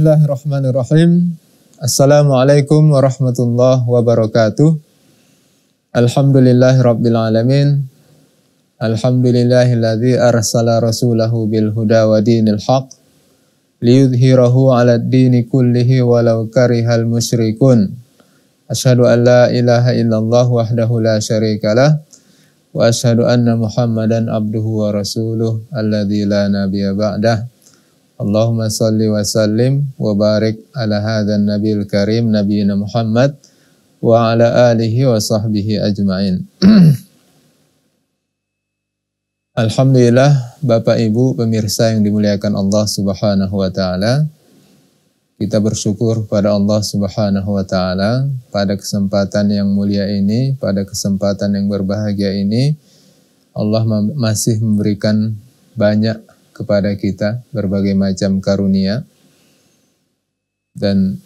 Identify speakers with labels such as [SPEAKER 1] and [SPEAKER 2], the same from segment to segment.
[SPEAKER 1] Bismillahirrahmanirrahim. Assalamualaikum warahmatullahi wabarakatuh. Alhamdulillahirabbil alamin. Alhamdulillahilladzi arsala rasulahu bilhuda wa dinil haq liyudhhirahu 'ala ad-dini kullihi walau karihal musyrikun. Asyhadu an la ilaha illallah wahdahu la syarikalah wa asyhadu anna Muhammadan abduhu wa rasuluh alladzi la nabiyya ba'dah. Allahumma salli wa sallim wa barik ala hadzal nabil karim nabiyina Muhammad wa ala alihi wa sahbihi ajmain. Alhamdulillah Bapak Ibu pemirsa yang dimuliakan Allah Subhanahu wa taala. Kita bersyukur pada Allah Subhanahu wa taala pada kesempatan yang mulia ini, pada kesempatan yang berbahagia ini Allah masih memberikan banyak kepada kita berbagai macam karunia dan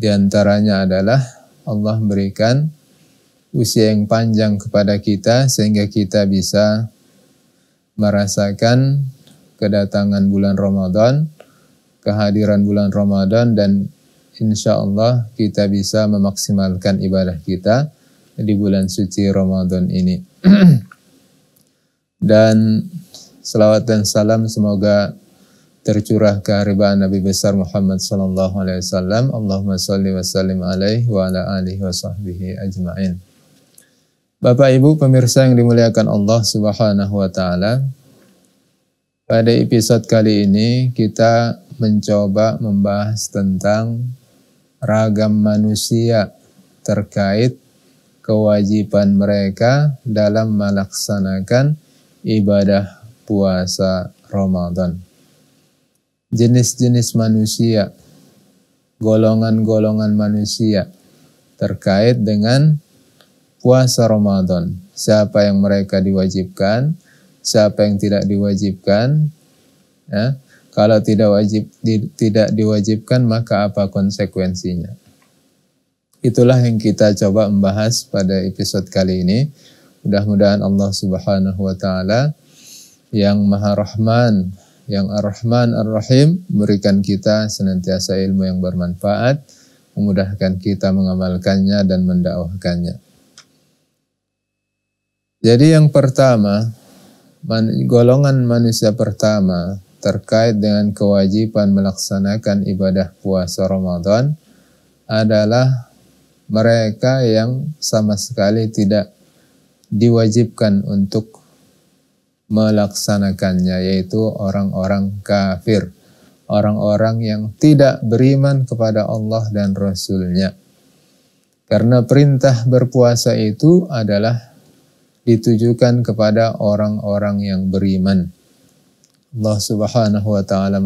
[SPEAKER 1] diantaranya adalah Allah memberikan usia yang panjang kepada kita sehingga kita bisa merasakan kedatangan bulan Ramadan, kehadiran bulan Ramadan dan insya Allah kita bisa memaksimalkan ibadah kita di bulan suci Ramadan ini. dan Salawat dan salam semoga tercurah haribaan Nabi besar Muhammad sallallahu alaihi wasallam. Allahumma salli wa sallim alaihi wa ala alihi wa sahbihi ajmain. Bapak Ibu pemirsa yang dimuliakan Allah Subhanahu wa taala. Pada episode kali ini kita mencoba membahas tentang ragam manusia terkait kewajiban mereka dalam melaksanakan ibadah puasa Ramadan. Jenis-jenis manusia, golongan-golongan manusia terkait dengan puasa Ramadan. Siapa yang mereka diwajibkan, siapa yang tidak diwajibkan. Ya. Kalau tidak wajib di, tidak diwajibkan maka apa konsekuensinya? Itulah yang kita coba membahas pada episode kali ini. Mudah-mudahan Allah Subhanahu wa taala yang Maha Rahman, yang Ar-Rahman Ar-Rahim, berikan kita senantiasa ilmu yang bermanfaat, memudahkan kita mengamalkannya dan mendakwahkannya. Jadi yang pertama, man, golongan manusia pertama terkait dengan kewajiban melaksanakan ibadah puasa Ramadan adalah mereka yang sama sekali tidak diwajibkan untuk melaksanakannya yaitu orang-orang kafir orang-orang yang tidak beriman kepada Allah dan Rasulnya karena perintah berpuasa itu adalah ditujukan kepada orang-orang yang beriman Allah subhanahu wa ta'ala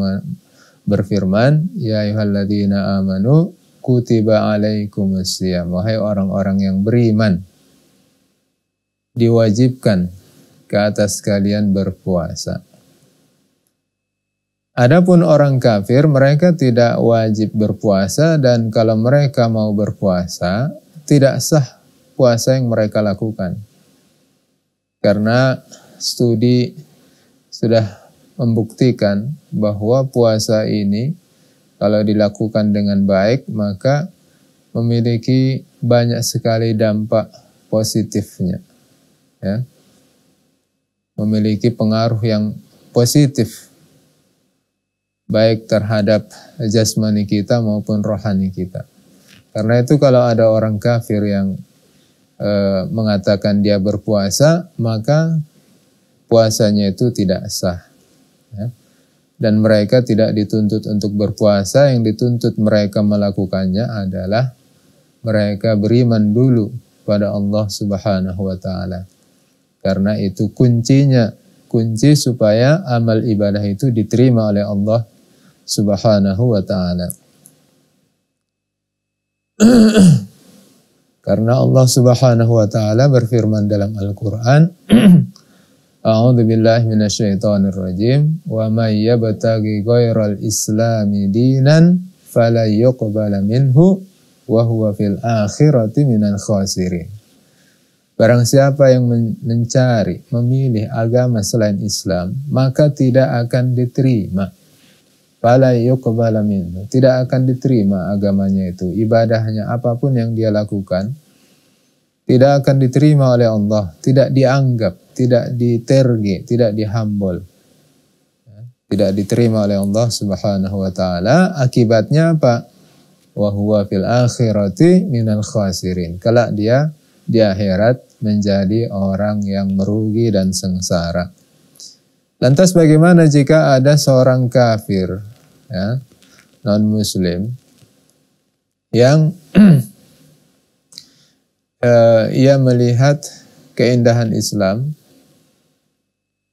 [SPEAKER 1] berfirman ya ayuhalladzina amanu kutiba alaikum wahai orang-orang yang beriman diwajibkan ke atas kalian berpuasa. Adapun orang kafir, mereka tidak wajib berpuasa dan kalau mereka mau berpuasa, tidak sah puasa yang mereka lakukan. Karena studi sudah membuktikan bahwa puasa ini kalau dilakukan dengan baik maka memiliki banyak sekali dampak positifnya. Ya, memiliki pengaruh yang positif baik terhadap jasmani kita maupun rohani kita. Karena itu kalau ada orang kafir yang e, mengatakan dia berpuasa, maka puasanya itu tidak sah. Ya. Dan mereka tidak dituntut untuk berpuasa, yang dituntut mereka melakukannya adalah mereka beriman dulu pada Allah Subhanahu wa taala. Karena itu kuncinya, kunci supaya amal ibadah itu diterima oleh Allah Subhanahu wa taala. Karena Allah Subhanahu wa taala berfirman dalam Al-Qur'an, A'udzu billahi minasyaitonir rajim wa may yabtaghi ghairal islami dinan fala minhu wa huwa fil akhirati minal khasirin. Barang siapa yang mencari, memilih agama selain Islam, maka tidak akan diterima. Tidak akan diterima agamanya itu. Ibadahnya apapun yang dia lakukan, tidak akan diterima oleh Allah. Tidak dianggap, tidak diterge, tidak dihambol. Ya, tidak diterima oleh Allah subhanahu wa ta'ala. Akibatnya apa? Wahuwa fil akhirati minal khasirin. Kalau dia di akhirat menjadi orang yang merugi dan sengsara. Lantas bagaimana jika ada seorang kafir, ya, non muslim yang eh, ia melihat keindahan Islam,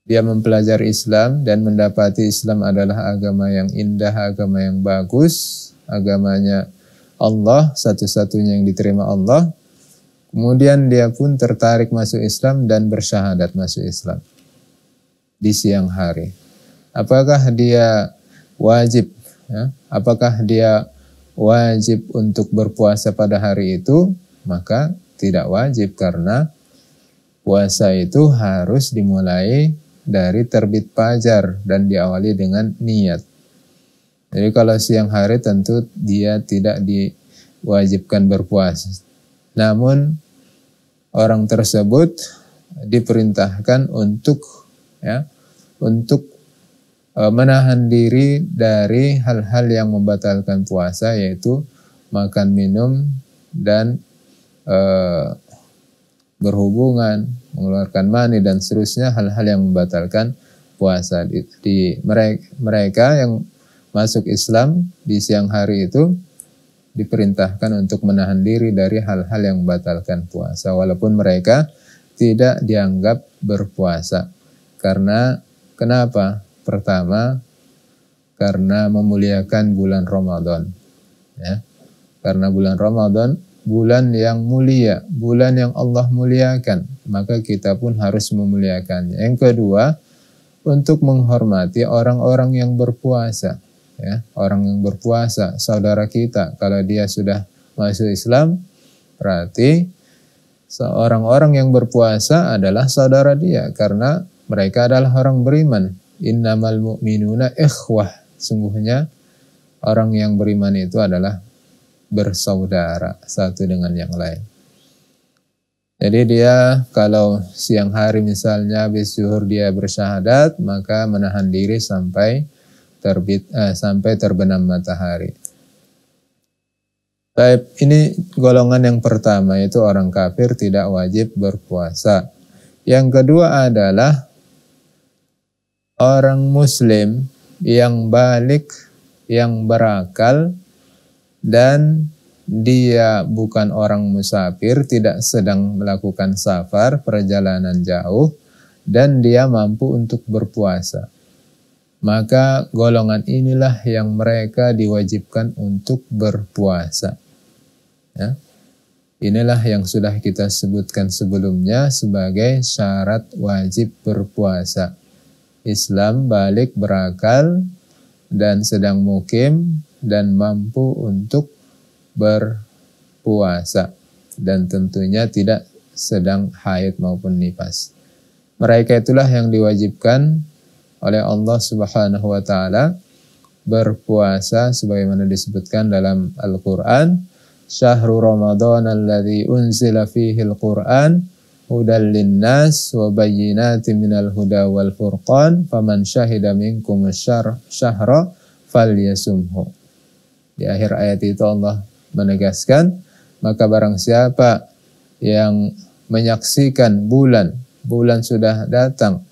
[SPEAKER 1] dia mempelajari Islam dan mendapati Islam adalah agama yang indah, agama yang bagus, agamanya Allah satu-satunya yang diterima Allah Kemudian dia pun tertarik masuk Islam dan bersyahadat masuk Islam di siang hari. Apakah dia wajib? Ya? Apakah dia wajib untuk berpuasa pada hari itu? Maka tidak wajib karena puasa itu harus dimulai dari terbit fajar dan diawali dengan niat. Jadi kalau siang hari tentu dia tidak diwajibkan berpuasa namun orang tersebut diperintahkan untuk ya untuk e, menahan diri dari hal-hal yang membatalkan puasa yaitu makan minum dan e, berhubungan mengeluarkan mani dan seterusnya hal-hal yang membatalkan puasa di, di mereka mereka yang masuk Islam di siang hari itu diperintahkan untuk menahan diri dari hal-hal yang membatalkan puasa walaupun mereka tidak dianggap berpuasa. Karena kenapa? Pertama, karena memuliakan bulan Ramadan. Ya. Karena bulan Ramadan bulan yang mulia, bulan yang Allah muliakan, maka kita pun harus memuliakannya. Yang kedua, untuk menghormati orang-orang yang berpuasa ya orang yang berpuasa saudara kita kalau dia sudah masuk Islam berarti seorang orang yang berpuasa adalah saudara dia karena mereka adalah orang beriman innamal mu'minuna ikhwah sungguhnya orang yang beriman itu adalah bersaudara satu dengan yang lain jadi dia kalau siang hari misalnya habis zuhur dia bersyahadat maka menahan diri sampai terbit eh, sampai terbenam matahari. Baik, ini golongan yang pertama yaitu orang kafir tidak wajib berpuasa. Yang kedua adalah orang muslim yang balik, yang berakal dan dia bukan orang musafir, tidak sedang melakukan safar, perjalanan jauh dan dia mampu untuk berpuasa maka golongan inilah yang mereka diwajibkan untuk berpuasa. Ya. Inilah yang sudah kita sebutkan sebelumnya sebagai syarat wajib berpuasa. Islam balik berakal dan sedang mukim dan mampu untuk berpuasa dan tentunya tidak sedang haid maupun nifas. Mereka itulah yang diwajibkan oleh Allah Subhanahu wa taala berpuasa sebagaimana disebutkan dalam Al-Qur'an Syahrul Ramadan alladzi unzila fihi al-Qur'an hudal linnas wa bayyinatin minal huda wal furqan faman syahida minkum syahra falyasumhu. Di akhir ayat itu Allah menegaskan maka barang siapa yang menyaksikan bulan bulan sudah datang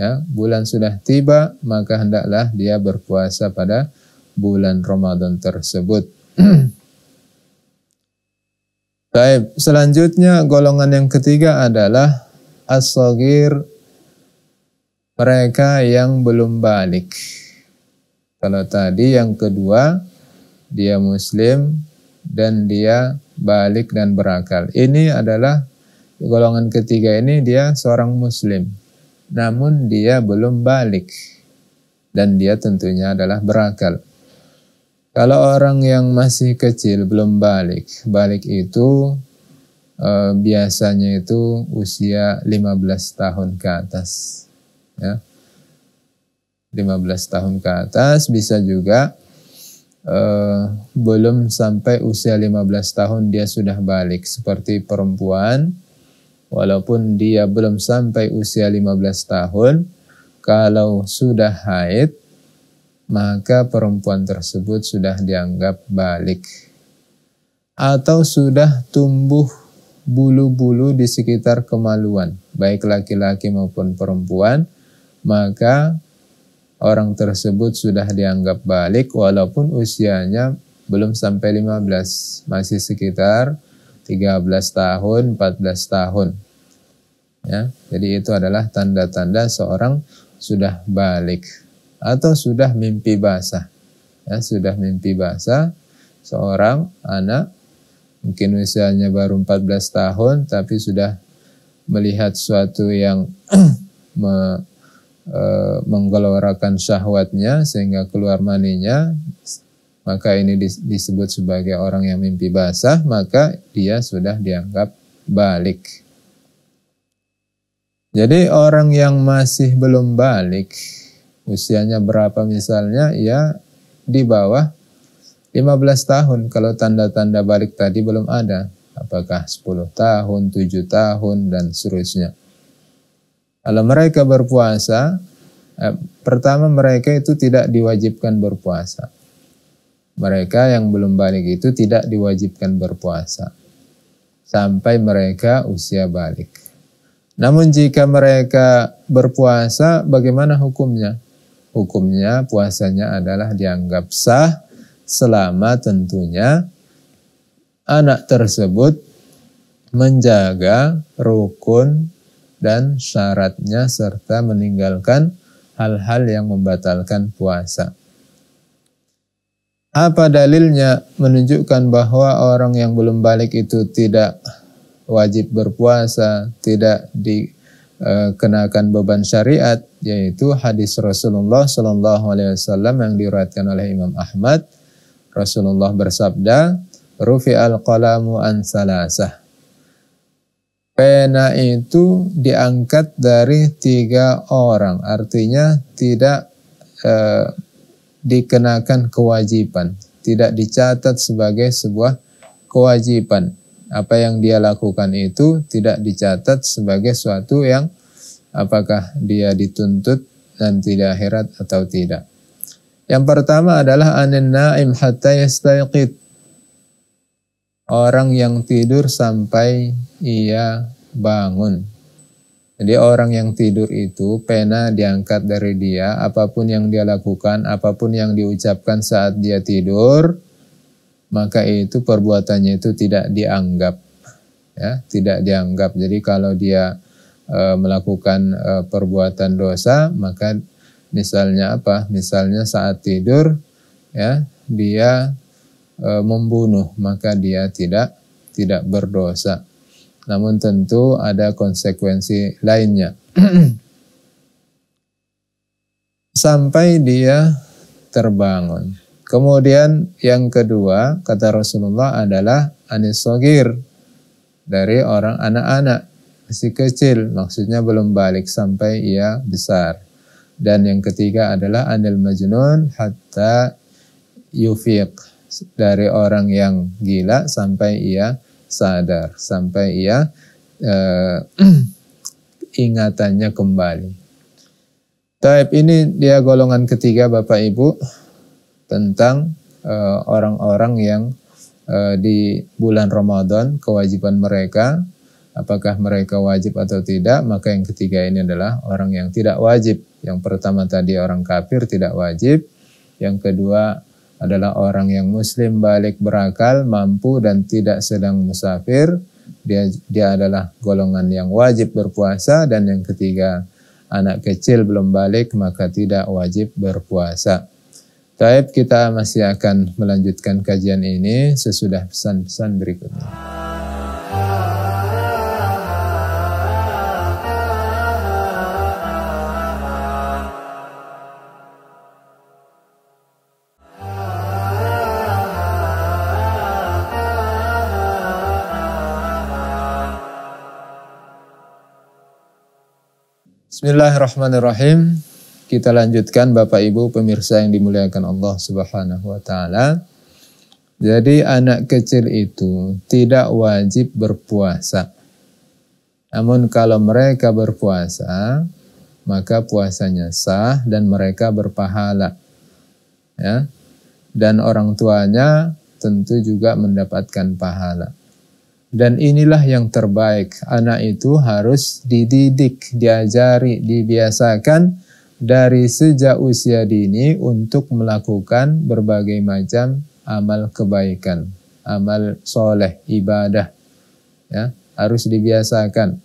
[SPEAKER 1] ya, bulan sudah tiba, maka hendaklah dia berpuasa pada bulan Ramadan tersebut. Baik, selanjutnya golongan yang ketiga adalah as mereka yang belum balik. Kalau tadi yang kedua dia muslim dan dia balik dan berakal. Ini adalah golongan ketiga ini dia seorang muslim namun dia belum balik dan dia tentunya adalah berakal. Kalau orang yang masih kecil belum balik, balik itu e, biasanya itu usia 15 tahun ke atas. Ya. 15 tahun ke atas bisa juga e, belum sampai usia 15 tahun dia sudah balik seperti perempuan walaupun dia belum sampai usia 15 tahun, kalau sudah haid, maka perempuan tersebut sudah dianggap balik. Atau sudah tumbuh bulu-bulu di sekitar kemaluan, baik laki-laki maupun perempuan, maka orang tersebut sudah dianggap balik walaupun usianya belum sampai 15, masih sekitar 13 tahun, 14 tahun. Ya, jadi itu adalah tanda-tanda seorang sudah balik atau sudah mimpi basah. Ya, sudah mimpi basah seorang anak mungkin usianya baru 14 tahun tapi sudah melihat suatu yang me, e, menggelorakan syahwatnya sehingga keluar maninya maka ini disebut sebagai orang yang mimpi basah, maka dia sudah dianggap balik. Jadi orang yang masih belum balik, usianya berapa misalnya, ya di bawah 15 tahun kalau tanda-tanda balik tadi belum ada. Apakah 10 tahun, 7 tahun, dan seterusnya. Kalau mereka berpuasa, eh, pertama mereka itu tidak diwajibkan berpuasa mereka yang belum balik itu tidak diwajibkan berpuasa sampai mereka usia balik. Namun jika mereka berpuasa, bagaimana hukumnya? Hukumnya puasanya adalah dianggap sah selama tentunya anak tersebut menjaga rukun dan syaratnya serta meninggalkan hal-hal yang membatalkan puasa. Apa dalilnya menunjukkan bahwa orang yang belum balik itu tidak wajib berpuasa, tidak dikenakan beban syariat, yaitu hadis Rasulullah Shallallahu Alaihi Wasallam yang diriwayatkan oleh Imam Ahmad. Rasulullah bersabda, "Rufi al qalamu an salasah." Pena itu diangkat dari tiga orang, artinya tidak eh, dikenakan kewajiban, tidak dicatat sebagai sebuah kewajiban. Apa yang dia lakukan itu tidak dicatat sebagai suatu yang apakah dia dituntut nanti di akhirat atau tidak. Yang pertama adalah anin naim hatta yastaiqid. Orang yang tidur sampai ia bangun. Jadi orang yang tidur itu pena diangkat dari dia, apapun yang dia lakukan, apapun yang diucapkan saat dia tidur, maka itu perbuatannya itu tidak dianggap. Ya, tidak dianggap. Jadi kalau dia e, melakukan e, perbuatan dosa, maka misalnya apa? Misalnya saat tidur ya, dia e, membunuh, maka dia tidak tidak berdosa. Namun tentu ada konsekuensi lainnya. Sampai dia terbangun. Kemudian yang kedua kata Rasulullah adalah anisogir dari orang anak-anak masih kecil maksudnya belum balik sampai ia besar dan yang ketiga adalah anil majnun hatta yufiq dari orang yang gila sampai ia sadar sampai ia uh, ingatannya kembali. Taib ini dia golongan ketiga Bapak Ibu tentang eh, orang-orang uh, yang uh, di bulan Ramadan kewajiban mereka apakah mereka wajib atau tidak maka yang ketiga ini adalah orang yang tidak wajib. Yang pertama tadi orang kafir tidak wajib, yang kedua adalah orang yang muslim balik berakal, mampu dan tidak sedang musafir. Dia dia adalah golongan yang wajib berpuasa dan yang ketiga anak kecil belum balik maka tidak wajib berpuasa. Taib kita masih akan melanjutkan kajian ini sesudah pesan-pesan berikutnya. Bismillahirrahmanirrahim. Kita lanjutkan Bapak Ibu pemirsa yang dimuliakan Allah Subhanahu wa taala. Jadi anak kecil itu tidak wajib berpuasa. Namun kalau mereka berpuasa, maka puasanya sah dan mereka berpahala. Ya. Dan orang tuanya tentu juga mendapatkan pahala. Dan inilah yang terbaik. Anak itu harus dididik, diajari, dibiasakan dari sejak usia dini untuk melakukan berbagai macam amal kebaikan, amal soleh, ibadah. Ya, harus dibiasakan.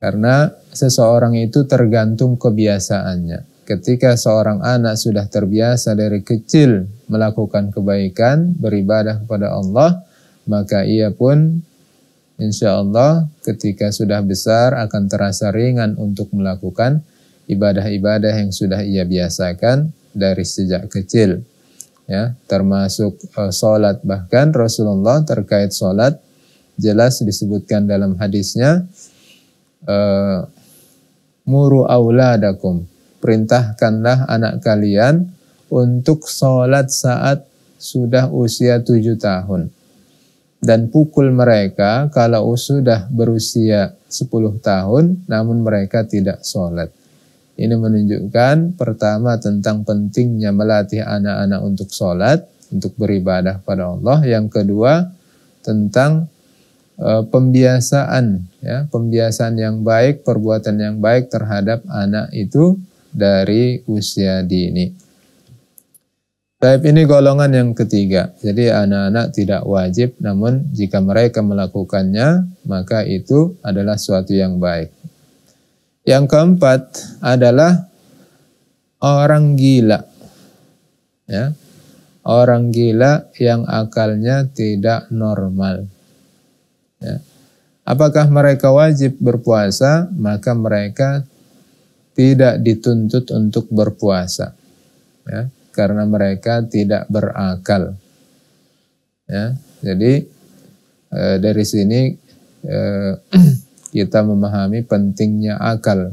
[SPEAKER 1] Karena seseorang itu tergantung kebiasaannya. Ketika seorang anak sudah terbiasa dari kecil melakukan kebaikan, beribadah kepada Allah, maka ia pun insya Allah ketika sudah besar akan terasa ringan untuk melakukan ibadah-ibadah yang sudah ia biasakan dari sejak kecil. Ya, termasuk uh, eh, sholat bahkan Rasulullah terkait sholat jelas disebutkan dalam hadisnya uh, muru auladakum perintahkanlah anak kalian untuk sholat saat sudah usia tujuh tahun dan pukul mereka kalau sudah berusia 10 tahun namun mereka tidak sholat. Ini menunjukkan pertama tentang pentingnya melatih anak-anak untuk sholat, untuk beribadah pada Allah. Yang kedua tentang e, pembiasaan, ya, pembiasaan yang baik, perbuatan yang baik terhadap anak itu dari usia dini. Baik, ini golongan yang ketiga. Jadi anak-anak tidak wajib, namun jika mereka melakukannya, maka itu adalah suatu yang baik. Yang keempat adalah orang gila. Ya. Orang gila yang akalnya tidak normal. Ya. Apakah mereka wajib berpuasa? Maka mereka tidak dituntut untuk berpuasa. Ya karena mereka tidak berakal. Ya, jadi e, dari sini e, kita memahami pentingnya akal.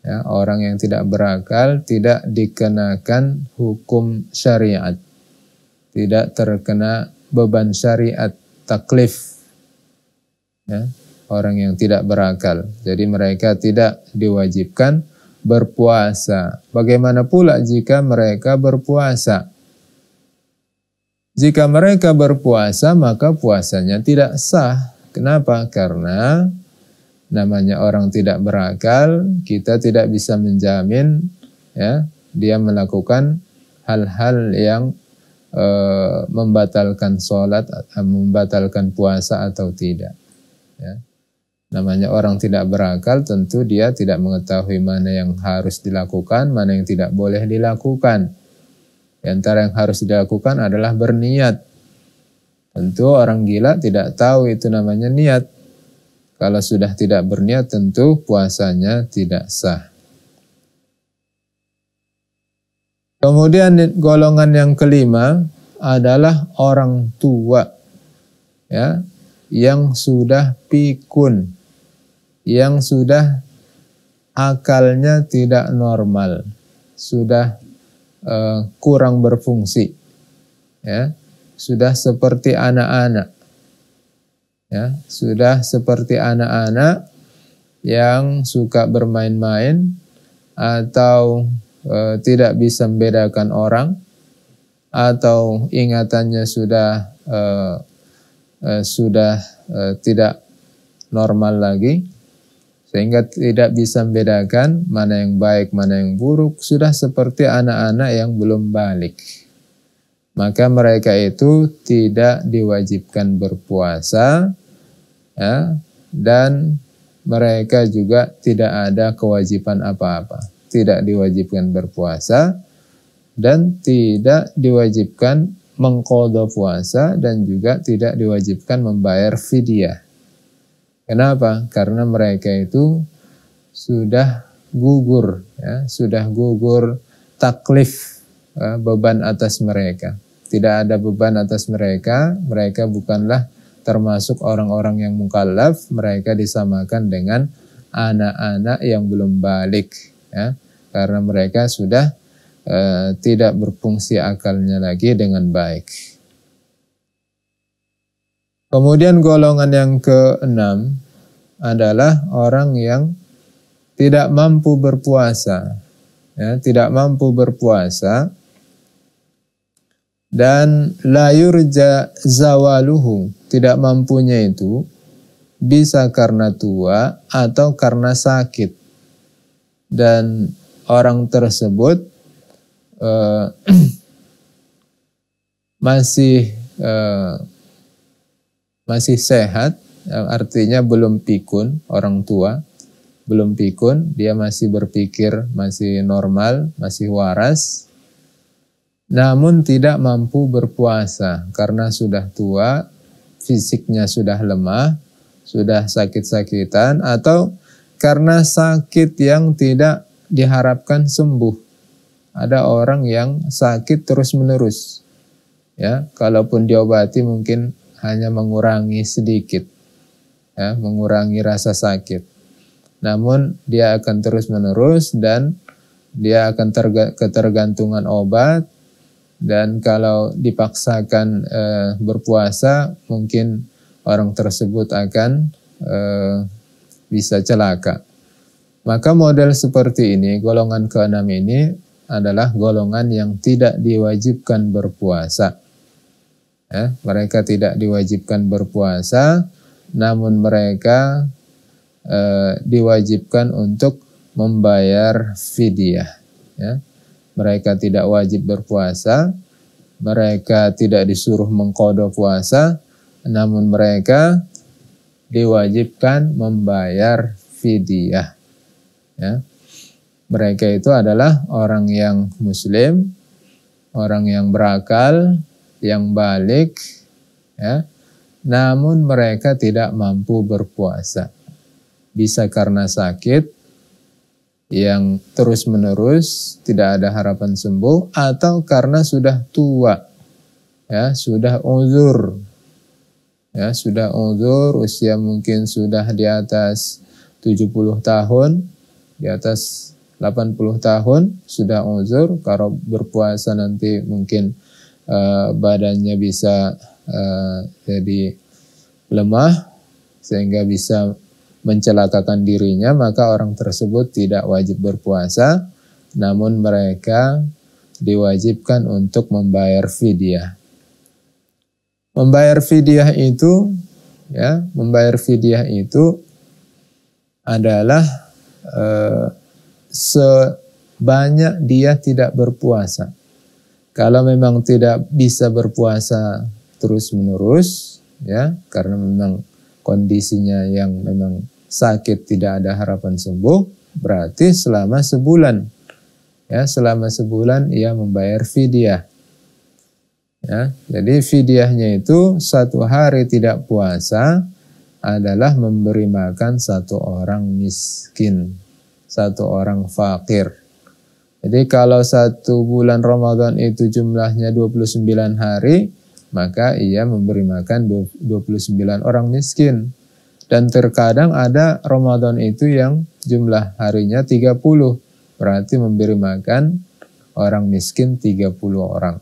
[SPEAKER 1] Ya, orang yang tidak berakal tidak dikenakan hukum syariat, tidak terkena beban syariat taklif. Ya, orang yang tidak berakal, jadi mereka tidak diwajibkan berpuasa. Bagaimana pula jika mereka berpuasa? Jika mereka berpuasa, maka puasanya tidak sah. Kenapa? Karena namanya orang tidak berakal, kita tidak bisa menjamin ya, dia melakukan hal-hal yang e, membatalkan sholat, eh, membatalkan puasa atau tidak. Ya. Namanya orang tidak berakal tentu dia tidak mengetahui mana yang harus dilakukan, mana yang tidak boleh dilakukan. Di antara yang harus dilakukan adalah berniat. Tentu orang gila tidak tahu itu namanya niat. Kalau sudah tidak berniat tentu puasanya tidak sah. Kemudian golongan yang kelima adalah orang tua ya yang sudah pikun yang sudah akalnya tidak normal, sudah uh, kurang berfungsi, ya, sudah seperti anak-anak, ya, sudah seperti anak-anak yang suka bermain-main atau e, tidak bisa membedakan orang atau ingatannya sudah e, e, sudah e, tidak normal lagi sehingga tidak bisa membedakan mana yang baik, mana yang buruk, sudah seperti anak-anak yang belum balik. Maka mereka itu tidak diwajibkan berpuasa, ya, dan mereka juga tidak ada kewajiban apa-apa. Tidak diwajibkan berpuasa, dan tidak diwajibkan mengkodoh puasa, dan juga tidak diwajibkan membayar fidyah Kenapa? Karena mereka itu sudah gugur, ya, sudah gugur taklif ya, beban atas mereka. Tidak ada beban atas mereka, mereka bukanlah termasuk orang-orang yang mukallaf, mereka disamakan dengan anak-anak yang belum balik, ya, karena mereka sudah uh, tidak berfungsi akalnya lagi dengan baik. Kemudian golongan yang keenam adalah orang yang tidak mampu berpuasa. Ya, tidak mampu berpuasa dan layurja zawaluhu tidak mampunya itu bisa karena tua atau karena sakit dan orang tersebut uh, masih uh, masih sehat, artinya belum pikun orang tua, belum pikun, dia masih berpikir, masih normal, masih waras, namun tidak mampu berpuasa karena sudah tua, fisiknya sudah lemah, sudah sakit-sakitan, atau karena sakit yang tidak diharapkan sembuh. Ada orang yang sakit terus-menerus. Ya, kalaupun diobati mungkin hanya mengurangi sedikit, ya, mengurangi rasa sakit. Namun dia akan terus-menerus dan dia akan ketergantungan obat dan kalau dipaksakan e, berpuasa mungkin orang tersebut akan e, bisa celaka. Maka model seperti ini, golongan keenam ini adalah golongan yang tidak diwajibkan berpuasa. Ya, mereka tidak diwajibkan berpuasa, namun mereka e, diwajibkan untuk membayar fidyah. Ya. Mereka tidak wajib berpuasa, mereka tidak disuruh mengkodok puasa, namun mereka diwajibkan membayar fidyah. Ya. Mereka itu adalah orang yang muslim, orang yang berakal, yang balik ya namun mereka tidak mampu berpuasa bisa karena sakit yang terus-menerus tidak ada harapan sembuh atau karena sudah tua ya sudah uzur ya sudah uzur usia mungkin sudah di atas 70 tahun di atas 80 tahun sudah uzur kalau berpuasa nanti mungkin Eh, badannya bisa uh, jadi lemah sehingga bisa mencelakakan dirinya maka orang tersebut tidak wajib berpuasa namun mereka diwajibkan untuk membayar fidyah. Membayar fidyah itu ya, membayar fidyah itu adalah uh, sebanyak dia tidak berpuasa. Kalau memang tidak bisa berpuasa terus menerus, ya, karena memang kondisinya yang memang sakit tidak ada harapan sembuh, berarti selama sebulan, ya, selama sebulan ia membayar fidyah. Ya, jadi fidyahnya itu satu hari tidak puasa adalah memberi makan satu orang miskin, satu orang fakir. Jadi kalau satu bulan Ramadan itu jumlahnya 29 hari, maka ia memberi makan 29 orang miskin. Dan terkadang ada Ramadan itu yang jumlah harinya 30, berarti memberi makan orang miskin 30 orang.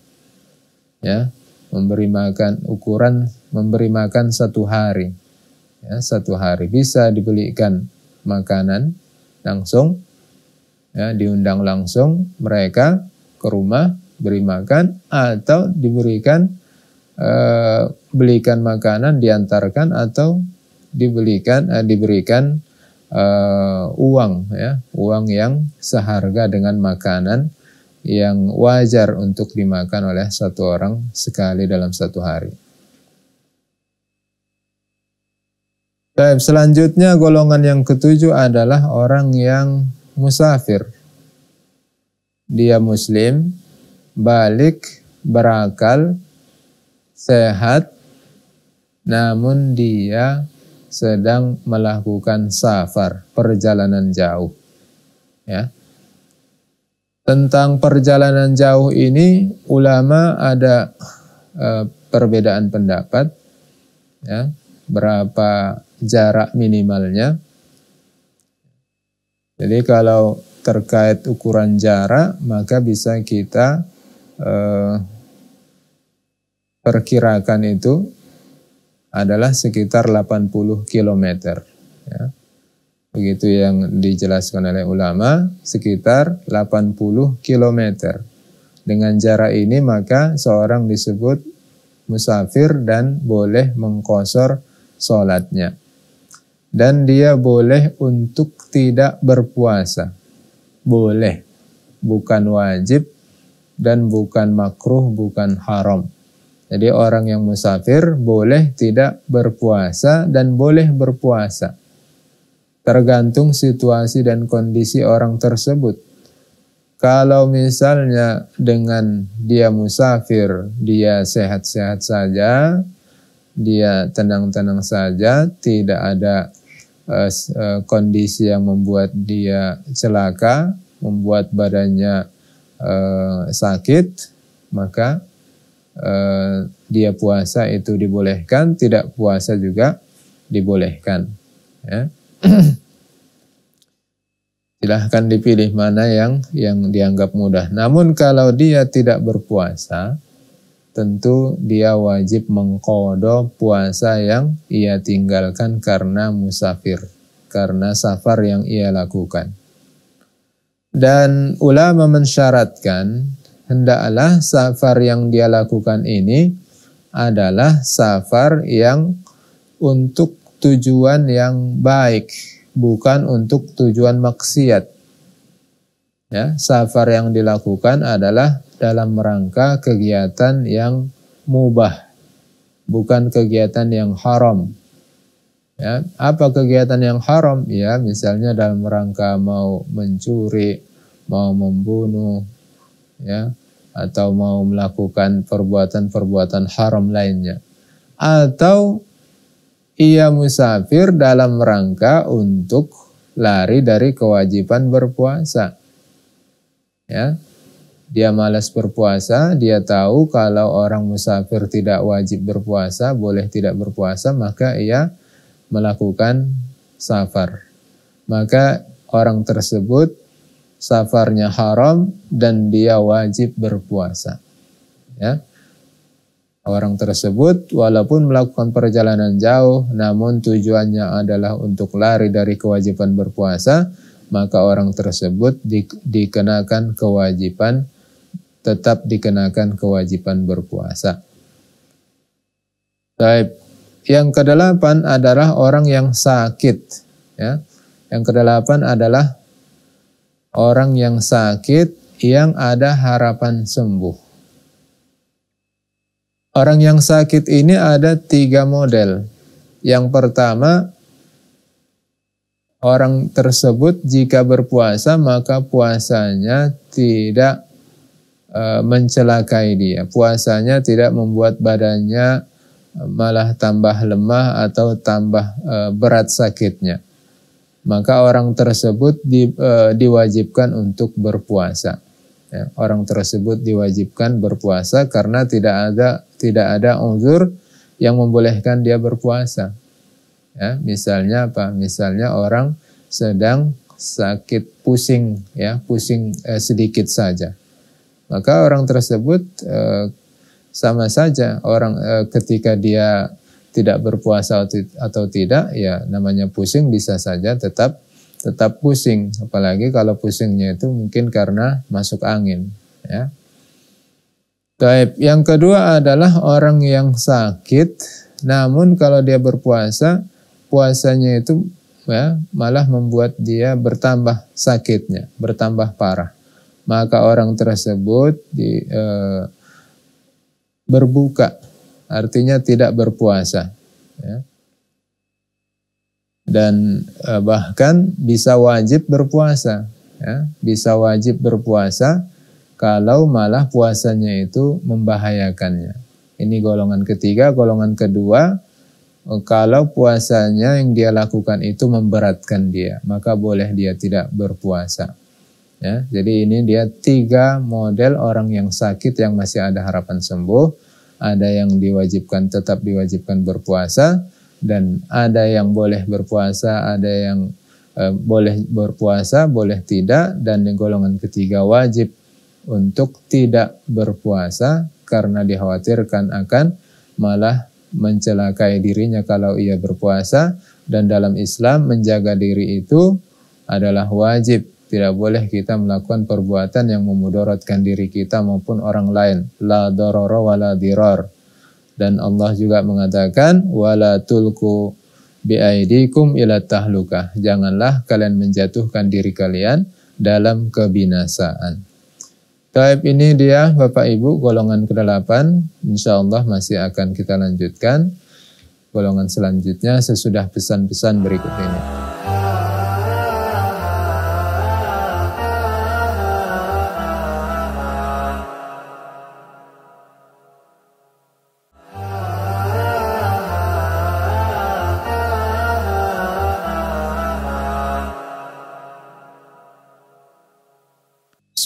[SPEAKER 1] Ya, memberi makan ukuran memberi makan satu hari. Ya, satu hari bisa dibelikan makanan langsung ya, diundang langsung mereka ke rumah beri makan atau diberikan e, belikan makanan diantarkan atau dibelikan eh, diberikan e, uang ya uang yang seharga dengan makanan yang wajar untuk dimakan oleh satu orang sekali dalam satu hari. Baik, selanjutnya golongan yang ketujuh adalah orang yang musafir. Dia muslim, balik, berakal, sehat, namun dia sedang melakukan safar, perjalanan jauh. Ya. Tentang perjalanan jauh ini ulama ada e, perbedaan pendapat ya, berapa jarak minimalnya jadi kalau terkait ukuran jarak maka bisa kita eh, perkirakan itu adalah sekitar 80 km. Ya. Begitu yang dijelaskan oleh ulama, sekitar 80 km. Dengan jarak ini maka seorang disebut musafir dan boleh mengkosor sholatnya dan dia boleh untuk tidak berpuasa. Boleh, bukan wajib dan bukan makruh, bukan haram. Jadi orang yang musafir boleh tidak berpuasa dan boleh berpuasa. Tergantung situasi dan kondisi orang tersebut. Kalau misalnya dengan dia musafir, dia sehat-sehat saja, dia tenang-tenang saja, tidak ada uh, kondisi yang membuat dia celaka, membuat badannya uh, sakit, maka uh, dia puasa itu dibolehkan, tidak puasa juga dibolehkan. Ya. Silahkan dipilih mana yang yang dianggap mudah. Namun kalau dia tidak berpuasa, tentu dia wajib mengkodok puasa yang ia tinggalkan karena musafir, karena safar yang ia lakukan. Dan ulama mensyaratkan, hendaklah safar yang dia lakukan ini adalah safar yang untuk tujuan yang baik, bukan untuk tujuan maksiat. Ya, safar yang dilakukan adalah dalam rangka kegiatan yang mubah, bukan kegiatan yang haram. Ya, apa kegiatan yang haram? Ya, misalnya dalam rangka mau mencuri, mau membunuh, ya, atau mau melakukan perbuatan-perbuatan haram lainnya. Atau ia musafir dalam rangka untuk lari dari kewajiban berpuasa. Ya, dia malas berpuasa, dia tahu kalau orang musafir tidak wajib berpuasa, boleh tidak berpuasa, maka ia melakukan safar. Maka orang tersebut safarnya haram dan dia wajib berpuasa. Ya. Orang tersebut walaupun melakukan perjalanan jauh namun tujuannya adalah untuk lari dari kewajiban berpuasa, maka orang tersebut di, dikenakan kewajiban tetap dikenakan kewajiban berpuasa. Baik. Yang kedelapan adalah orang yang sakit. Ya. Yang kedelapan adalah orang yang sakit yang ada harapan sembuh. Orang yang sakit ini ada tiga model. Yang pertama, orang tersebut jika berpuasa maka puasanya tidak Eh, mencelakai dia. Puasanya tidak membuat badannya eh, malah tambah lemah atau tambah eh, berat sakitnya. Maka orang tersebut di, diwajibkan untuk berpuasa. Ya, orang tersebut diwajibkan berpuasa karena tidak ada tidak ada uzur yang membolehkan dia berpuasa. Ya, misalnya apa? Misalnya orang sedang sakit pusing ya, pusing eh, sedikit saja maka orang tersebut eh, sama saja orang eh, ketika dia tidak berpuasa atau tidak ya namanya pusing bisa saja tetap tetap pusing apalagi kalau pusingnya itu mungkin karena masuk angin ya. Taib. Yang kedua adalah orang yang sakit namun kalau dia berpuasa puasanya itu ya malah membuat dia bertambah sakitnya, bertambah parah maka orang tersebut di, e, berbuka, artinya tidak berpuasa. Ya. Dan e, bahkan bisa wajib berpuasa, ya. bisa wajib berpuasa kalau malah puasanya itu membahayakannya. Ini golongan ketiga, golongan kedua, eh, kalau puasanya yang dia lakukan itu memberatkan dia, maka boleh dia tidak berpuasa. Ya, jadi ini dia tiga model orang yang sakit yang masih ada harapan sembuh, ada yang diwajibkan tetap diwajibkan berpuasa dan ada yang boleh berpuasa, ada yang eh, boleh berpuasa, boleh tidak dan di golongan ketiga wajib untuk tidak berpuasa karena dikhawatirkan akan malah mencelakai dirinya kalau ia berpuasa dan dalam Islam menjaga diri itu adalah wajib tidak boleh kita melakukan perbuatan yang memudaratkan diri kita maupun orang lain. La dororo wa la diror. Dan Allah juga mengatakan, wala tulku biaidikum ila tahlukah. Janganlah kalian menjatuhkan diri kalian dalam kebinasaan. Taib ini dia Bapak Ibu golongan ke-8. Insya Allah masih akan kita lanjutkan. Golongan selanjutnya sesudah pesan-pesan berikut ini.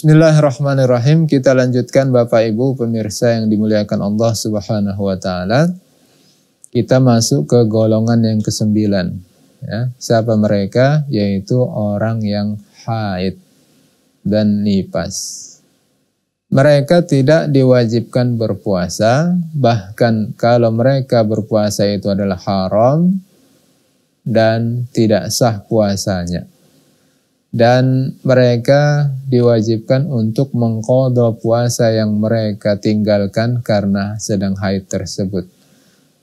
[SPEAKER 1] Bismillahirrahmanirrahim. Kita lanjutkan Bapak Ibu pemirsa yang dimuliakan Allah Subhanahu wa taala. Kita masuk ke golongan yang kesembilan. Ya, siapa mereka? Yaitu orang yang haid dan nifas. Mereka tidak diwajibkan berpuasa, bahkan kalau mereka berpuasa itu adalah haram dan tidak sah puasanya dan mereka diwajibkan untuk mengkodok puasa yang mereka tinggalkan karena sedang haid tersebut.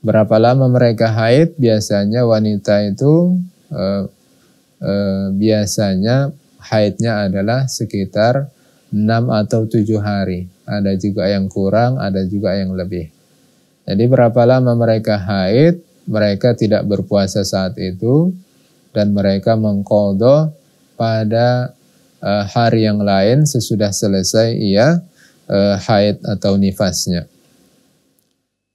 [SPEAKER 1] Berapa lama mereka haid? Biasanya wanita itu eh, eh, biasanya haidnya adalah sekitar 6 atau 7 hari. Ada juga yang kurang, ada juga yang lebih. Jadi berapa lama mereka haid? Mereka tidak berpuasa saat itu dan mereka mengkodok pada uh, eh, hari yang lain sesudah selesai ia uh, haid atau nifasnya.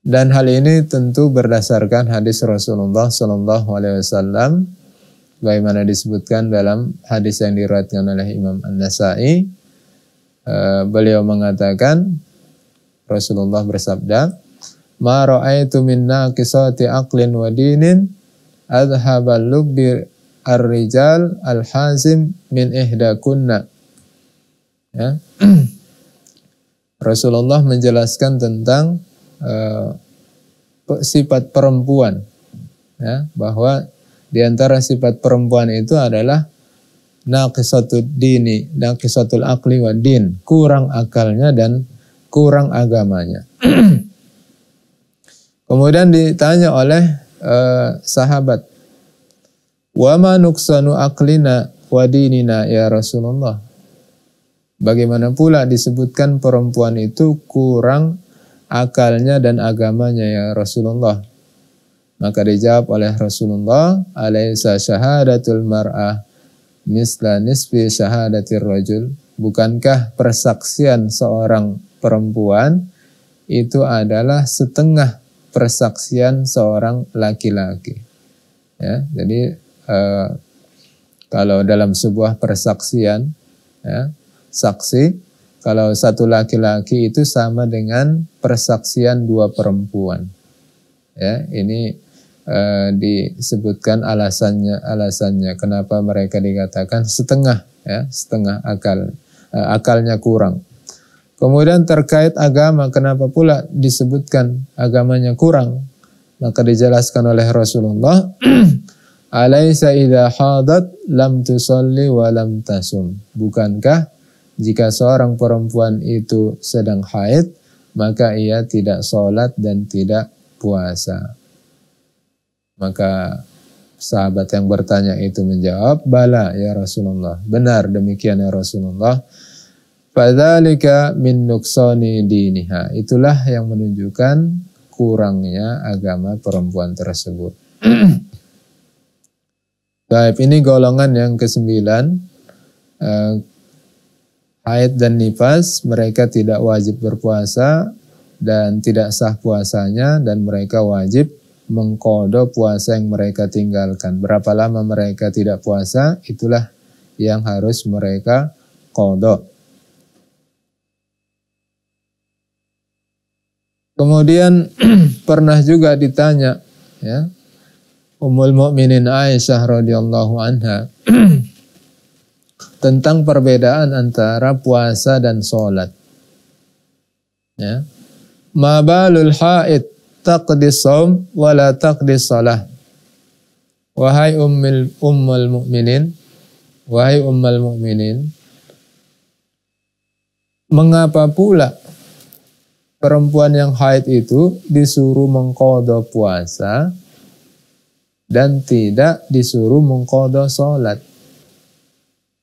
[SPEAKER 1] Dan hal ini tentu berdasarkan hadis Rasulullah Shallallahu Alaihi Wasallam, bagaimana disebutkan dalam hadis yang diriwayatkan oleh Imam An Nasa'i. Uh, eh, beliau mengatakan Rasulullah bersabda, "Ma ra'aitu min naqisati aqlin wa dinin adhaba lubbi ar-rijal al-hazim min ihdakunna. Ya. Rasulullah menjelaskan tentang uh, sifat perempuan ya, bahwa di antara sifat perempuan itu adalah naqisatu dini, naqisatul akli wa din, kurang akalnya dan kurang agamanya. Kemudian ditanya oleh uh, sahabat Wa nuksanu aklina wa dinina ya Rasulullah. Bagaimana pula disebutkan perempuan itu kurang akalnya dan agamanya ya Rasulullah. Maka dijawab oleh Rasulullah, alaisa syahadatul mar'ah misla nisfi syahadatir rajul. Bukankah persaksian seorang perempuan itu adalah setengah persaksian seorang laki-laki. Ya, jadi Eh, kalau dalam sebuah persaksian ya, saksi kalau satu laki-laki itu sama dengan persaksian dua perempuan ya ini eh, disebutkan alasannya alasannya kenapa mereka dikatakan setengah ya setengah akal eh, akalnya kurang Kemudian terkait agama, kenapa pula disebutkan agamanya kurang? Maka dijelaskan oleh Rasulullah Alaysa idha hadat lam tusalli wa lam tasum. Bukankah jika seorang perempuan itu sedang haid, maka ia tidak sholat dan tidak puasa. Maka sahabat yang bertanya itu menjawab, Bala ya Rasulullah. Benar demikian ya Rasulullah. Fadhalika min nuksoni diniha. Itulah yang menunjukkan kurangnya agama perempuan tersebut. Taib ini golongan yang kesembilan. Eh, haid dan nifas mereka tidak wajib berpuasa dan tidak sah puasanya dan mereka wajib mengkodo puasa yang mereka tinggalkan. Berapa lama mereka tidak puasa itulah yang harus mereka kodo. Kemudian pernah juga ditanya ya Ummul Mukminin Aisyah radhiyallahu anha tentang perbedaan antara puasa dan sholat. Ya. Ma balul haid taqdi shaum wa la taqdi shalah. Wahai ummul ummul mukminin, wahai ummul mukminin, mengapa pula perempuan yang haid itu disuruh mengqada puasa dan tidak disuruh mengkodo sholat.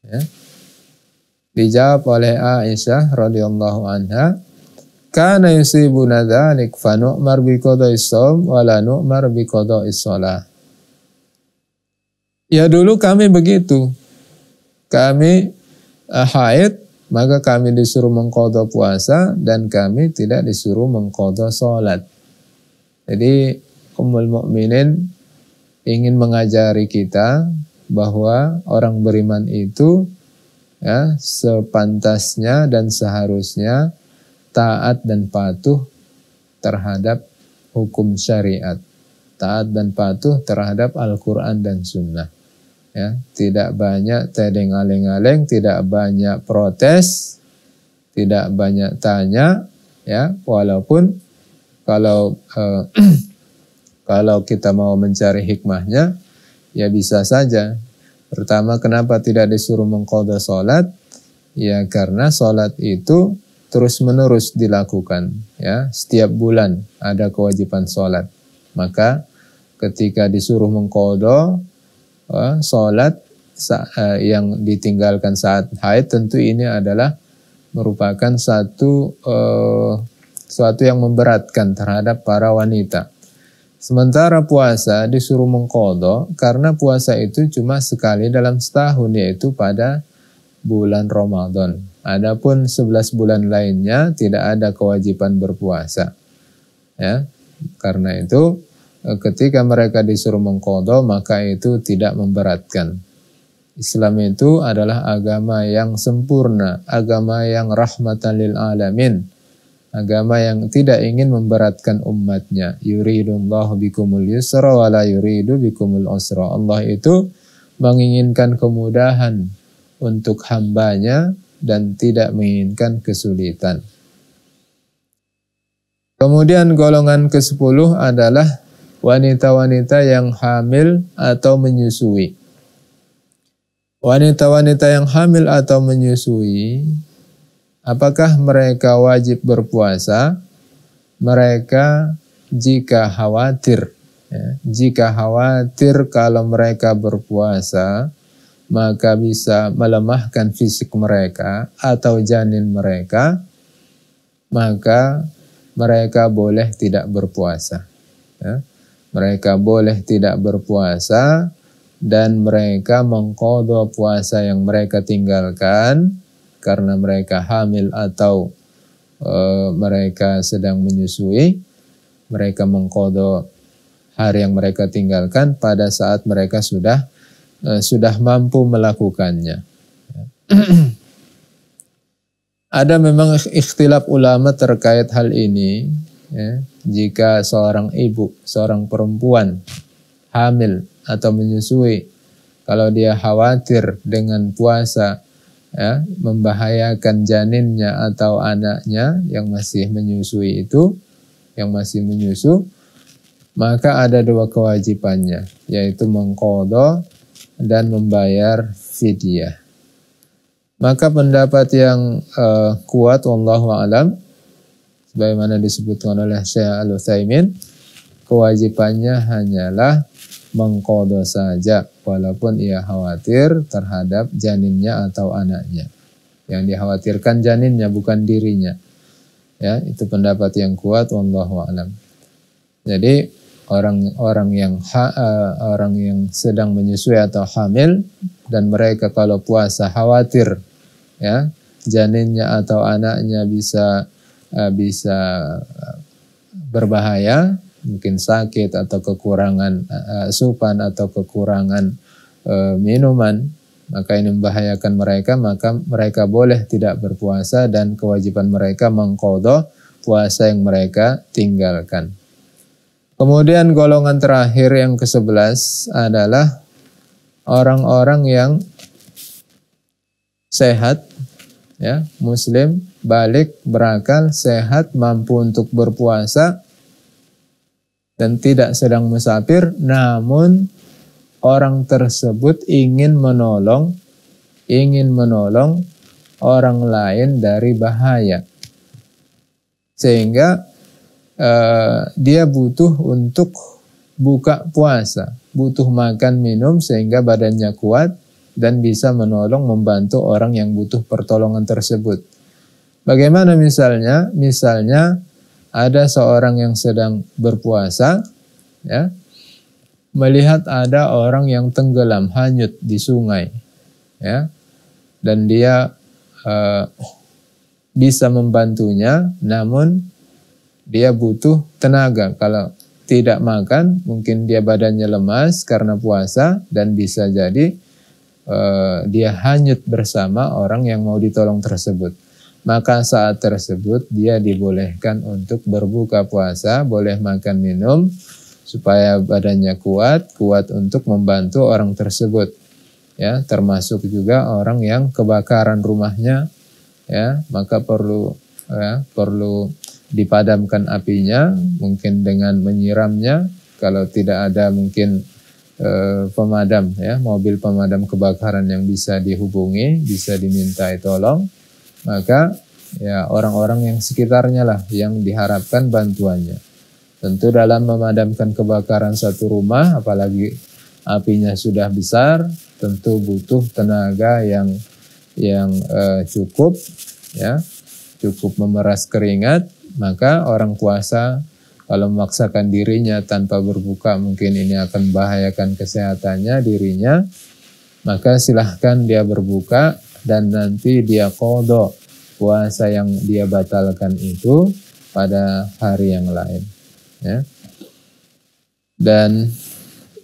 [SPEAKER 1] Ya. Dijawab oleh Aisyah radhiyallahu anha, karena yusibuna dzalik fa nu'mar bi qada'i isom wa la nu'mar bi Ya dulu kami begitu. Kami eh, haid maka kami disuruh mengkodo puasa dan kami tidak disuruh mengkodo sholat. Jadi Ummul Mukminin ingin mengajari kita bahwa orang beriman itu ya sepantasnya dan seharusnya taat dan patuh terhadap hukum syariat, taat dan patuh terhadap Al-Qur'an dan Sunnah. Ya, tidak banyak tedeng aleng-aleng, tidak banyak protes, tidak banyak tanya, ya, walaupun kalau eh, Kalau kita mau mencari hikmahnya, ya bisa saja. Pertama, kenapa tidak disuruh mengkoda sholat? Ya karena sholat itu terus-menerus dilakukan. Ya, setiap bulan ada kewajiban sholat. Maka ketika disuruh mengkodo eh, sholat eh, yang ditinggalkan saat haid tentu ini adalah merupakan satu uh, suatu yang memberatkan terhadap para wanita Sementara puasa disuruh mengkodo karena puasa itu cuma sekali dalam setahun yaitu pada bulan Ramadan. Adapun 11 bulan lainnya tidak ada kewajiban berpuasa. Ya, karena itu eh, ketika mereka disuruh mengkodo maka itu tidak memberatkan. Islam itu adalah agama yang sempurna, agama yang rahmatan lil alamin agama yang tidak ingin memberatkan umatnya. Yuridullahu bikumul yusra wa la yuridu bikumul usra. Allah itu menginginkan kemudahan untuk hambanya dan tidak menginginkan kesulitan. Kemudian golongan ke-10 adalah wanita-wanita yang hamil atau menyusui. Wanita-wanita yang hamil atau menyusui Apakah mereka wajib berpuasa? Mereka jika khawatir, ya, jika khawatir kalau mereka berpuasa, maka bisa melemahkan fisik mereka atau janin mereka, maka mereka boleh tidak berpuasa. Ya. Mereka boleh tidak berpuasa dan mereka mengkodok puasa yang mereka tinggalkan karena mereka hamil atau e, mereka sedang menyusui, mereka mengkodok hari yang mereka tinggalkan pada saat mereka sudah e, sudah mampu melakukannya. Ada memang ikhtilaf ulama terkait hal ini. Ya, jika seorang ibu, seorang perempuan hamil atau menyusui, kalau dia khawatir dengan puasa ya, membahayakan janinnya atau anaknya yang masih menyusui itu, yang masih menyusu, maka ada dua kewajibannya, yaitu mengkodo dan membayar fidyah. Maka pendapat yang uh, kuat, wallahu alam, sebagaimana disebutkan oleh Syekh Al uthaymin kewajibannya hanyalah mengkodo saja walaupun ia khawatir terhadap janinnya atau anaknya. Yang dikhawatirkan janinnya bukan dirinya. Ya, itu pendapat yang kuat wallahu alam. Jadi orang-orang yang ha, uh, orang yang sedang menyusui atau hamil dan mereka kalau puasa khawatir ya janinnya atau anaknya bisa uh, bisa eh, berbahaya mungkin sakit atau kekurangan eh, asupan atau kekurangan eh, minuman maka ini membahayakan mereka maka mereka boleh tidak berpuasa dan kewajiban mereka mengkodoh puasa yang mereka tinggalkan. Kemudian golongan terakhir yang ke-11 adalah orang-orang yang sehat ya, muslim, balik, berakal, sehat, mampu untuk berpuasa dan tidak sedang musafir, namun orang tersebut ingin menolong, ingin menolong orang lain dari bahaya. Sehingga eh, dia butuh untuk buka puasa, butuh makan minum sehingga badannya kuat dan bisa menolong membantu orang yang butuh pertolongan tersebut. Bagaimana misalnya? Misalnya ada seorang yang sedang berpuasa ya melihat ada orang yang tenggelam hanyut di sungai ya dan dia uh, bisa membantunya namun dia butuh tenaga kalau tidak makan mungkin dia badannya lemas karena puasa dan bisa jadi uh, dia hanyut bersama orang yang mau ditolong tersebut maka saat tersebut dia dibolehkan untuk berbuka puasa, boleh makan minum supaya badannya kuat, kuat untuk membantu orang tersebut. Ya, termasuk juga orang yang kebakaran rumahnya ya, maka perlu ya, perlu dipadamkan apinya mungkin dengan menyiramnya kalau tidak ada mungkin eh, pemadam ya, mobil pemadam kebakaran yang bisa dihubungi, bisa dimintai tolong maka ya orang-orang yang sekitarnya lah yang diharapkan bantuannya. Tentu dalam memadamkan kebakaran satu rumah, apalagi apinya sudah besar, tentu butuh tenaga yang yang eh, cukup, ya cukup memeras keringat. Maka orang puasa kalau memaksakan dirinya tanpa berbuka mungkin ini akan membahayakan kesehatannya dirinya. Maka silahkan dia berbuka dan nanti dia kodok puasa yang dia batalkan itu pada hari yang lain. Ya. Dan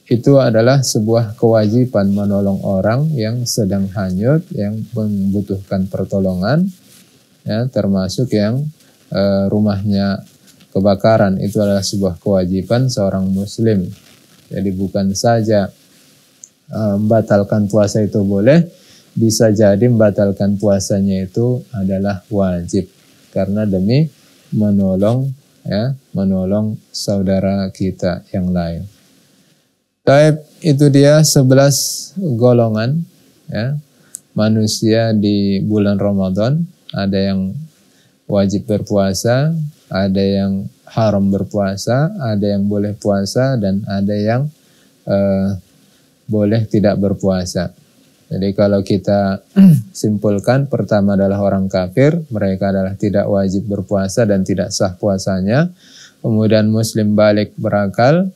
[SPEAKER 1] itu adalah sebuah kewajiban menolong orang yang sedang hanyut, yang membutuhkan pertolongan, ya, termasuk yang e, rumahnya kebakaran. Itu adalah sebuah kewajiban seorang Muslim. Jadi bukan saja e, membatalkan puasa itu boleh, bisa jadi membatalkan puasanya itu adalah wajib karena demi menolong ya menolong saudara kita yang lain. Taib itu dia 11 golongan ya manusia di bulan Ramadan, ada yang wajib berpuasa, ada yang haram berpuasa, ada yang boleh puasa dan ada yang uh, boleh tidak berpuasa. Jadi kalau kita simpulkan pertama adalah orang kafir, mereka adalah tidak wajib berpuasa dan tidak sah puasanya. Kemudian muslim balik berakal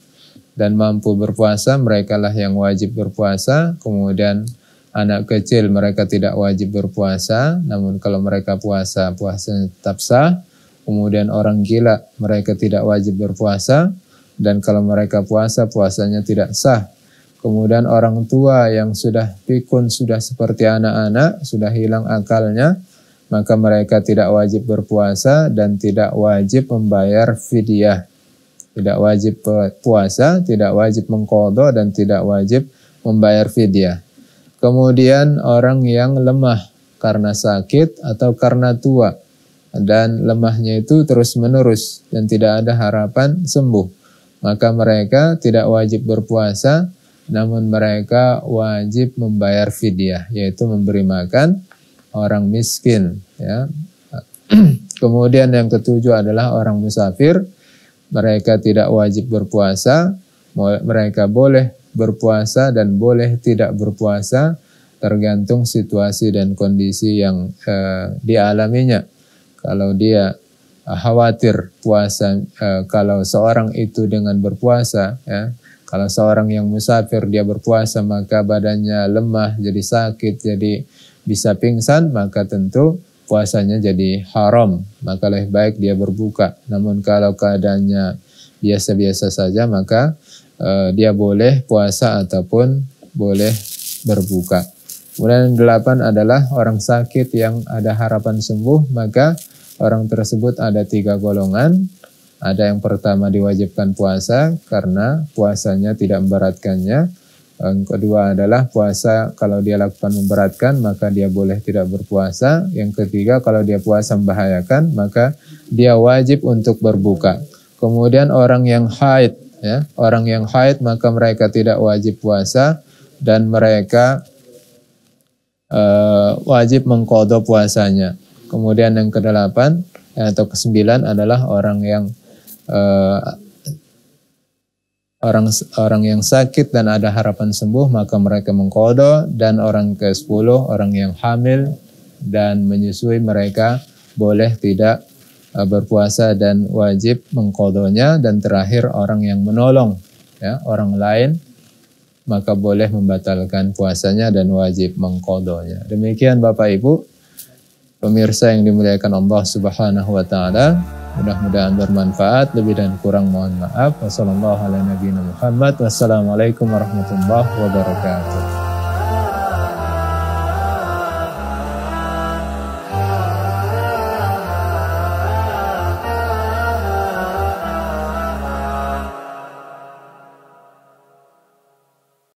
[SPEAKER 1] dan mampu berpuasa, mereka lah yang wajib berpuasa. Kemudian anak kecil mereka tidak wajib berpuasa, namun kalau mereka puasa, puasanya tetap sah. Kemudian orang gila mereka tidak wajib berpuasa dan kalau mereka puasa, puasanya tidak sah kemudian orang tua yang sudah pikun, sudah seperti anak-anak, sudah hilang akalnya, maka mereka tidak wajib berpuasa dan tidak wajib membayar fidyah. Tidak wajib puasa, tidak wajib mengkodo, dan tidak wajib membayar fidyah. Kemudian orang yang lemah karena sakit atau karena tua dan lemahnya itu terus menerus dan tidak ada harapan sembuh. Maka mereka tidak wajib berpuasa, namun mereka wajib membayar fidyah yaitu memberi makan orang miskin ya kemudian yang ketujuh adalah orang musafir mereka tidak wajib berpuasa mereka boleh berpuasa dan boleh tidak berpuasa tergantung situasi dan kondisi yang eh, dialaminya kalau dia eh, khawatir puasa e, kalau seorang itu dengan berpuasa ya kalau seorang yang musafir dia berpuasa maka badannya lemah, jadi sakit, jadi bisa pingsan, maka tentu puasanya jadi haram. Maka lebih baik dia berbuka. Namun kalau keadaannya biasa-biasa saja, maka uh, dia boleh puasa ataupun boleh berbuka. Kemudian delapan adalah orang sakit yang ada harapan sembuh, maka orang tersebut ada tiga golongan. Ada yang pertama diwajibkan puasa karena puasanya tidak memberatkannya. Yang kedua adalah puasa kalau dia lakukan memberatkan maka dia boleh tidak berpuasa. Yang ketiga kalau dia puasa membahayakan maka dia wajib untuk berbuka. Kemudian orang yang haid ya, orang yang haid maka mereka tidak wajib puasa dan mereka uh, wajib mengkodok puasanya. Kemudian yang kedelapan eh, atau kesembilan adalah orang yang Eh, orang orang yang sakit dan ada harapan sembuh maka mereka mengkodo dan orang ke-10 orang yang hamil dan menyusui mereka boleh tidak eh, berpuasa dan wajib mengkodonya dan terakhir orang yang menolong ya orang lain maka boleh membatalkan puasanya dan wajib mengkodonya demikian Bapak Ibu pemirsa yang dimuliakan Allah Subhanahu wa taala. Mudah-mudahan bermanfaat, lebih dan kurang mohon maaf. Wassalamualaikum warahmatullahi wabarakatuh.